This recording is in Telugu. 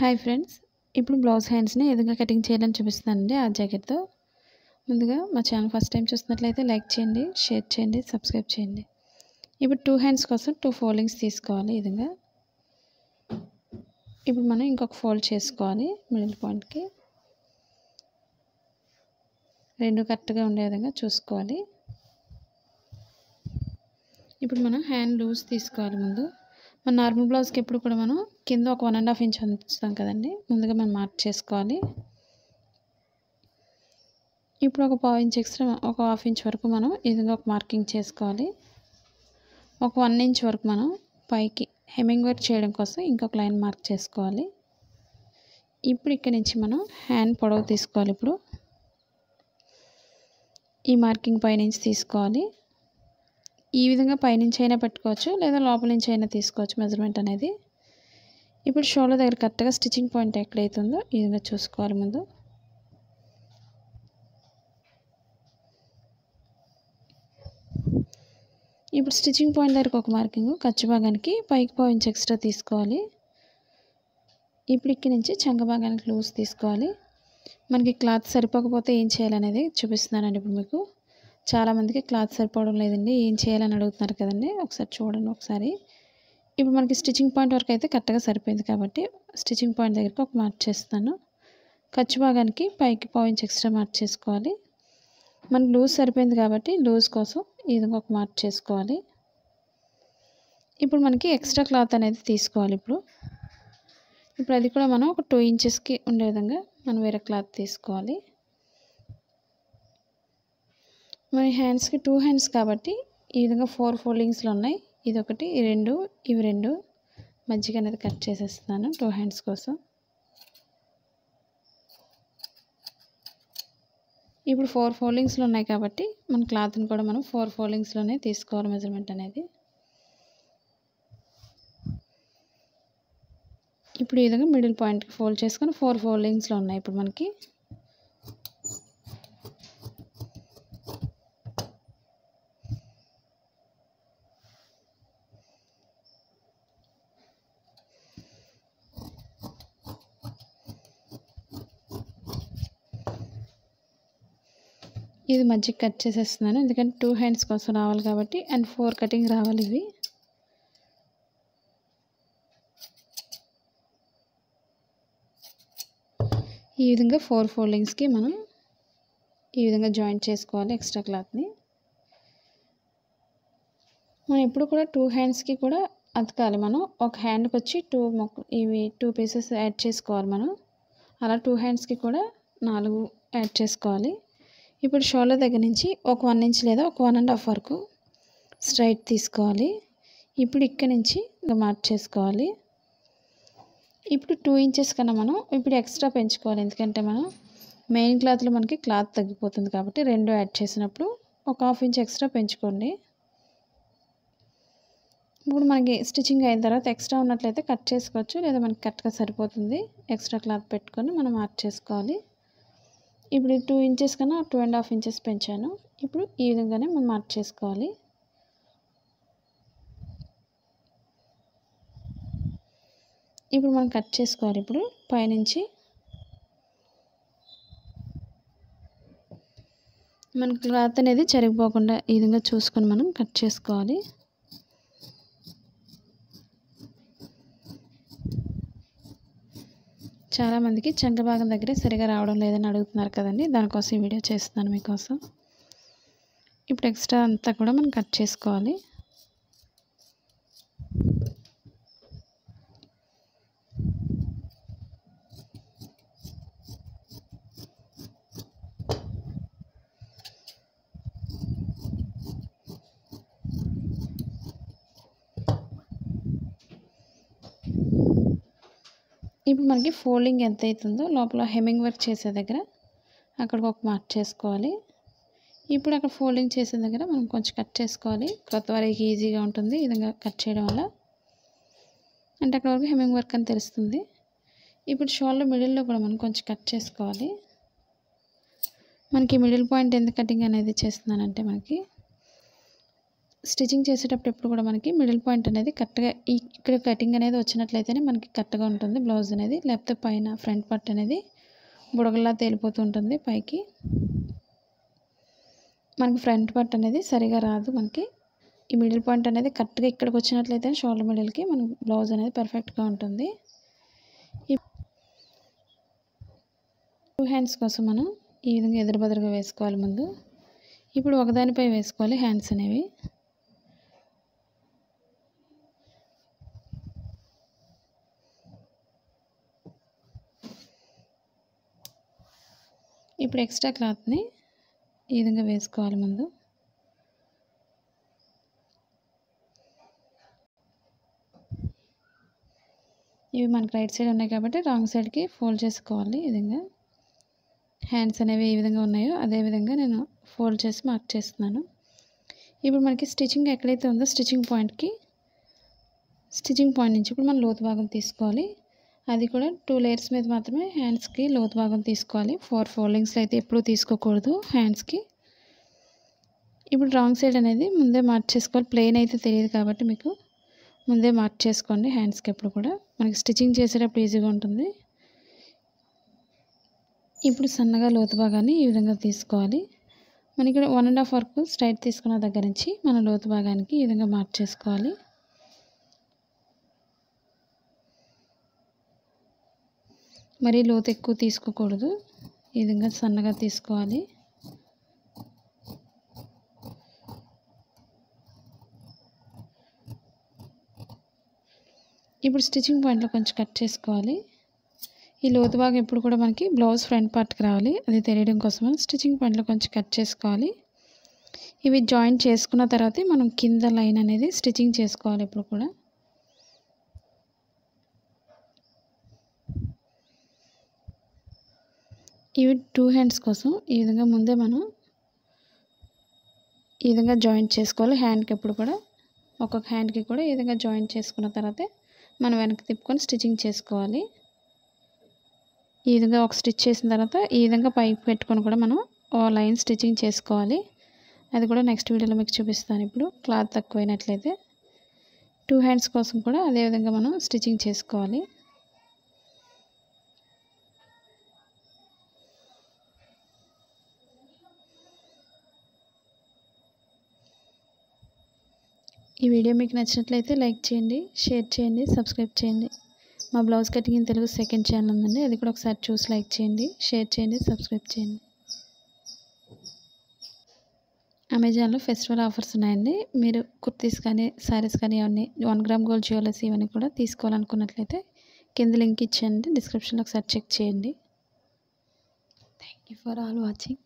హాయ్ ఫ్రెండ్స్ ఇప్పుడు బ్లౌజ్ హ్యాండ్స్ని విధంగా కటింగ్ చేయాలని చూపిస్తున్నానండి ఆ జాకెట్తో ముందుగా మా ఛానల్ ఫస్ట్ టైం చూసినట్లయితే లైక్ చేయండి షేర్ చేయండి సబ్స్క్రైబ్ చేయండి ఇప్పుడు టూ హ్యాండ్స్ కోసం టూ ఫోల్డింగ్స్ తీసుకోవాలి ఈ విధంగా ఇప్పుడు మనం ఇంకొక ఫోల్డ్ చేసుకోవాలి మిడిల్ పాయింట్కి రెండు కరెక్ట్గా ఉండే విధంగా చూసుకోవాలి ఇప్పుడు మనం హ్యాండ్ లూజ్ తీసుకోవాలి ముందు మన నార్మల్ బ్లౌజ్కి ఎప్పుడు కూడా మనం కింద ఒక వన్ అండ్ హాఫ్ ఇంచ్ అందిస్తాం కదండి ముందుగా మనం మార్క్ చేసుకోవాలి ఇప్పుడు ఒక పావు ఇంచ్ ఎక్స్ట్రా ఒక హాఫ్ ఇంచ్ వరకు మనం ఇదిగా ఒక మార్కింగ్ చేసుకోవాలి ఒక వన్ ఇంచ్ వరకు మనం పైకి హెమ్మింగ్ వర్క్ చేయడం కోసం ఇంకొక లైన్ మార్క్ చేసుకోవాలి ఇప్పుడు ఇక్కడ నుంచి మనం హ్యాండ్ పొడవు తీసుకోవాలి ఇప్పుడు ఈ మార్కింగ్ పైనుంచి తీసుకోవాలి ఈ విధంగా పైనుంచి అయినా పెట్టుకోవచ్చు లేదా లోపల నుంచి అయినా తీసుకోవచ్చు మెజర్మెంట్ అనేది ఇప్పుడు షోలో దగ్గర కరెక్ట్గా స్టిచ్చింగ్ పాయింట్ ఎక్కడైతుందో ఈ విధంగా చూసుకోవాలి ముందు ఇప్పుడు స్టిచ్చింగ్ పాయింట్ దగ్గరకు ఒక మార్కింగ్ ఖర్చు భాగానికి పైకి పాయింట్స్ ఎక్స్ట్రా తీసుకోవాలి ఇప్పుడు ఇక్కడి నుంచి చంగ భాగానికి లూజ్ తీసుకోవాలి మనకి క్లాత్ సరిపోకపోతే ఏం చేయాలనేది చూపిస్తున్నానండి ఇప్పుడు మీకు చాలామందికి క్లాత్ సరిపోవడం లేదండి ఏం చేయాలని అడుగుతున్నారు కదండి ఒకసారి చూడండి ఒకసారి ఇప్పుడు మనకి స్టిచ్చింగ్ పాయింట్ వరకు అయితే కరెక్ట్గా సరిపోయింది కాబట్టి స్టిచ్చింగ్ పాయింట్ దగ్గరికి ఒక మార్చ్ చేస్తాను ఖర్చు భాగానికి పైకి పాయింట్స్ ఎక్స్ట్రా మార్చ్ చేసుకోవాలి మనకి లూజ్ సరిపోయింది కాబట్టి లూజ్ కోసం ఈ విధంగా ఒక మార్చ్ చేసుకోవాలి ఇప్పుడు మనకి ఎక్స్ట్రా క్లాత్ అనేది తీసుకోవాలి ఇప్పుడు ఇప్పుడు అది కూడా మనం ఒక టూ ఇంచెస్కి ఉండే విధంగా మనం వేరే క్లాత్ తీసుకోవాలి మరి హ్యాండ్స్కి టూ హ్యాండ్స్ కాబట్టి ఈ విధంగా ఫోర్ ఫోల్డింగ్స్లో ఉన్నాయి ఇది ఒకటి ఈ రెండు ఇవి రెండు మజ్జిగ అనేది కట్ చేసేస్తున్నాను టూ హ్యాండ్స్ కోసం ఇప్పుడు ఫోర్ ఫోల్డింగ్స్లో ఉన్నాయి కాబట్టి మన క్లాత్ని కూడా మనం ఫోర్ ఫోల్డింగ్స్లోనే తీసుకోవాలి మెజర్మెంట్ అనేది ఇప్పుడు ఈ విధంగా మిడిల్ పాయింట్కి ఫోల్డ్ చేసుకొని ఫోర్ ఫోల్డింగ్స్లో ఉన్నాయి ఇప్పుడు మనకి ఇది మధ్య కట్ చేసేస్తున్నాను ఎందుకంటే టూ హ్యాండ్స్ కోసం రావాలి కాబట్టి అండ్ ఫోర్ కటింగ్ రావాలి ఇవి ఈ విధంగా ఫోర్ ఫోల్డింగ్స్కి మనం ఈ విధంగా జాయింట్ చేసుకోవాలి ఎక్స్ట్రా క్లాత్ని మనం ఎప్పుడు కూడా టూ హ్యాండ్స్కి కూడా అతకాలి మనం ఒక హ్యాండ్కి వచ్చి టూ మొక్క ఇవి టూ పీసెస్ యాడ్ చేసుకోవాలి మనం అలా టూ హ్యాండ్స్కి కూడా నాలుగు యాడ్ చేసుకోవాలి ఇప్పుడు షోల్డర్ దగ్గర నుంచి ఒక వన్ ఇంచ్ లేదా ఒక వన్ అండ్ హాఫ్ వరకు స్ట్రైట్ తీసుకోవాలి ఇప్పుడు ఇక్కడ నుంచి మార్క్ చేసుకోవాలి ఇప్పుడు టూ ఇంచెస్ కన్నా మనం ఇప్పుడు ఎక్స్ట్రా పెంచుకోవాలి ఎందుకంటే మనం మెయిన్ క్లాత్లో మనకి క్లాత్ తగ్గిపోతుంది కాబట్టి రెండు యాడ్ చేసినప్పుడు ఒక హాఫ్ ఇంచ్ ఎక్స్ట్రా పెంచుకోండి ఇప్పుడు మనకి స్టిచ్చింగ్ అయిన తర్వాత ఎక్స్ట్రా ఉన్నట్లయితే కట్ చేసుకోవచ్చు లేదా మనకి కరెక్ట్గా సరిపోతుంది ఎక్స్ట్రా క్లాత్ పెట్టుకొని మనం మార్క్ చేసుకోవాలి ఇప్పుడు టూ ఇంచెస్ కన్నా టూ అండ్ హాఫ్ ఇంచెస్ పెంచాను ఇప్పుడు ఈ విధంగానే మనం మార్క్ చేసుకోవాలి ఇప్పుడు మనం కట్ చేసుకోవాలి ఇప్పుడు పైనుంచి మనకు క్లాత్ అనేది చెరిగిపోకుండా ఈ విధంగా చూసుకొని మనం కట్ చేసుకోవాలి చాలామందికి చంగభాగం దగ్గరే దగ్గర సరిగా రావడం లేదని అడుగుతున్నారు కదండి దానికోసం ఈ వీడియో చేస్తున్నాను మీకోసం ఇప్పుడు ఎక్స్ట్రా అంతా కూడా మనం కట్ చేసుకోవాలి ఇప్పుడు మనకి ఫోల్డింగ్ ఎంత అవుతుందో లోపల హెమ్మింగ్ వర్క్ చేసే దగ్గర అక్కడికి ఒక మార్క్ చేసుకోవాలి ఇప్పుడు అక్కడ ఫోల్డింగ్ చేసే దగ్గర మనం కొంచెం కట్ చేసుకోవాలి కొత్త వరకు ఈజీగా ఉంటుంది ఈ విధంగా కట్ చేయడం వల్ల అంటే అక్కడ వరకు హెమ్మింగ్ వర్క్ అని తెలుస్తుంది ఇప్పుడు షోల్డర్ మిడిల్లో కూడా మనం కొంచెం కట్ చేసుకోవాలి మనకి మిడిల్ పాయింట్ ఎంత కటింగ్ అనేది చేస్తున్నానంటే మనకి స్టిచ్చింగ్ చేసేటప్పుడు ఎప్పుడు కూడా మనకి మిడిల్ పాయింట్ అనేది కరెక్ట్గా ఇక్కడ కటింగ్ అనేది వచ్చినట్లయితేనే మనకి కరెక్ట్గా ఉంటుంది బ్లౌజ్ అనేది లేకపోతే పైన ఫ్రంట్ పార్ట్ అనేది బుడగల్లా తేలిపోతూ ఉంటుంది పైకి మనకి ఫ్రంట్ పార్ట్ అనేది సరిగా రాదు మనకి ఈ మిడిల్ పాయింట్ అనేది కరెక్ట్గా ఇక్కడికి వచ్చినట్లయితే షోల్డర్ మిడిల్కి మన బ్లౌజ్ అనేది పర్ఫెక్ట్గా ఉంటుంది టూ హ్యాండ్స్ కోసం మనం ఈ విధంగా ఎదురు బదురుగా వేసుకోవాలి ముందు ఇప్పుడు ఒకదానిపై వేసుకోవాలి హ్యాండ్స్ అనేవి ఇప్పుడు ఎక్స్ట్రా క్లాత్ని ఈ విధంగా వేసుకోవాలి ముందు ఇవి మనకు రైట్ సైడ్ ఉన్నాయి కాబట్టి రాంగ్ సైడ్కి ఫోల్డ్ చేసుకోవాలి ఈ విధంగా హ్యాండ్స్ అనేవి ఏ విధంగా ఉన్నాయో అదే విధంగా నేను ఫోల్డ్ చేసి మార్క్ చేస్తున్నాను ఇప్పుడు మనకి స్టిచ్చింగ్ ఎక్కడైతే ఉందో స్టిచ్చింగ్ పాయింట్కి స్టిచ్చింగ్ పాయింట్ నుంచి ఇప్పుడు మనం లోతు భాగం తీసుకోవాలి అది కూడా టూ లేయర్స్ మీద మాత్రమే హ్యాండ్స్కి లోతు భాగం తీసుకోవాలి ఫోర్ ఫోల్డింగ్స్ అయితే ఎప్పుడూ తీసుకోకూడదు హ్యాండ్స్కి ఇప్పుడు రాంగ్ సైడ్ అనేది ముందే మార్క్ చేసుకోవాలి ప్లెయిన్ అయితే తెలియదు కాబట్టి మీకు ముందే మార్క్ చేసుకోండి హ్యాండ్స్కి ఎప్పుడు కూడా మనకి స్టిచ్చింగ్ చేసేటప్పుడు ఈజీగా ఉంటుంది ఇప్పుడు సన్నగా లోతు భాగాన్ని ఈ విధంగా తీసుకోవాలి మనకి వన్ అండ్ హాఫ్ వర్క్ స్ట్రైట్ తీసుకున్న దగ్గర నుంచి మన లోతు భాగానికి ఈ విధంగా మార్క్ చేసుకోవాలి మరీ లోతు ఎక్కువ తీసుకోకూడదు ఈ విధంగా సన్నగా తీసుకోవాలి ఇప్పుడు స్టిచ్చింగ్ పాయింట్లో కొంచెం కట్ చేసుకోవాలి ఈ లోతు భాగం ఎప్పుడు కూడా మనకి బ్లౌజ్ ఫ్రంట్ పార్ట్కి రావాలి అది తెలియడం కోసం స్టిచ్చింగ్ పాయింట్లో కొంచెం కట్ చేసుకోవాలి ఇవి జాయింట్ చేసుకున్న తర్వాతే మనం కింద లైన్ అనేది స్టిచ్చింగ్ చేసుకోవాలి ఎప్పుడు కూడా ఇవి టూ హ్యాండ్స్ కోసం ఈ విధంగా ముందే మనం ఈ విధంగా జాయింట్ చేసుకోవాలి హ్యాండ్కి ఎప్పుడు కూడా ఒక్కొక్క హ్యాండ్కి కూడా ఈ విధంగా జాయింట్ చేసుకున్న తర్వాతే మనం వెనక్కి తిప్పుకొని స్టిచ్చింగ్ చేసుకోవాలి ఈ విధంగా ఒక స్టిచ్ చేసిన తర్వాత ఈ విధంగా పైకి పెట్టుకొని కూడా మనం ఓ లైన్ స్టిచ్చింగ్ చేసుకోవాలి అది కూడా నెక్స్ట్ వీడియోలో మీకు చూపిస్తాను ఇప్పుడు క్లాత్ తక్కువైనట్లయితే టూ హ్యాండ్స్ కోసం కూడా అదేవిధంగా మనం స్టిచ్చింగ్ చేసుకోవాలి ఈ వీడియో మీకు నచ్చినట్లయితే లైక్ చేయండి షేర్ చేయండి సబ్స్క్రైబ్ చేయండి మా blouse cutting in Telugu second channel ఉందండి అది కూడా ఒకసారి చూసి లైక్ చేయండి షేర్ చేయండి సబ్స్క్రైబ్ చేయండి అమెజాన్లో ఫెస్టివల్ ఆఫర్స్ ఉన్నాయండి మీరు కుర్తీస్ కానీ శారీస్ కానీ ఇవన్నీ వన్ గ్రామ్ గోల్డ్ జ్యువెలర్స్ ఇవన్నీ కూడా తీసుకోవాలనుకున్నట్లయితే కింద లింక్ ఇచ్చేయండి డిస్క్రిప్షన్లో ఒకసారి చెక్ చేయండి thank you for all watching